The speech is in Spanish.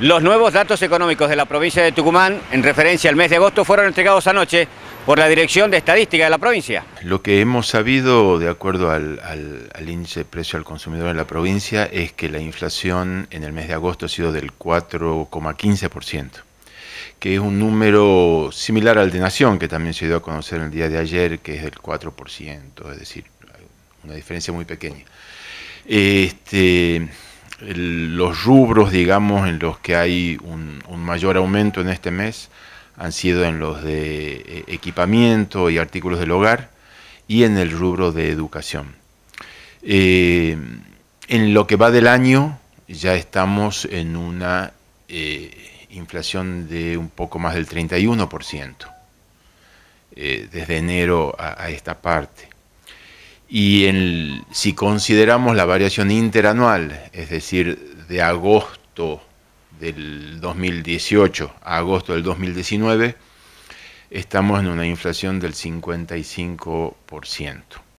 Los nuevos datos económicos de la provincia de Tucumán en referencia al mes de agosto fueron entregados anoche por la Dirección de Estadística de la provincia. Lo que hemos sabido, de acuerdo al, índice de precio al consumidor de la provincia, es que la inflación en el mes de agosto ha sido del 4,15% que es un número similar al de Nación, que también se dio a conocer el día de ayer, que es del 4%, es decir, una diferencia muy pequeña. Este, los rubros, digamos, en los que hay un, mayor aumento en este mes han sido en los de eh, equipamiento y artículos del hogar y en el rubro de educación. Eh, en lo que va del año ya estamos en una eh, inflación de un poco más del 31% eh, desde enero a esta parte. Y si consideramos la variación interanual, es decir, de agosto del 2018 a agosto del 2019, estamos en una inflación del 55%.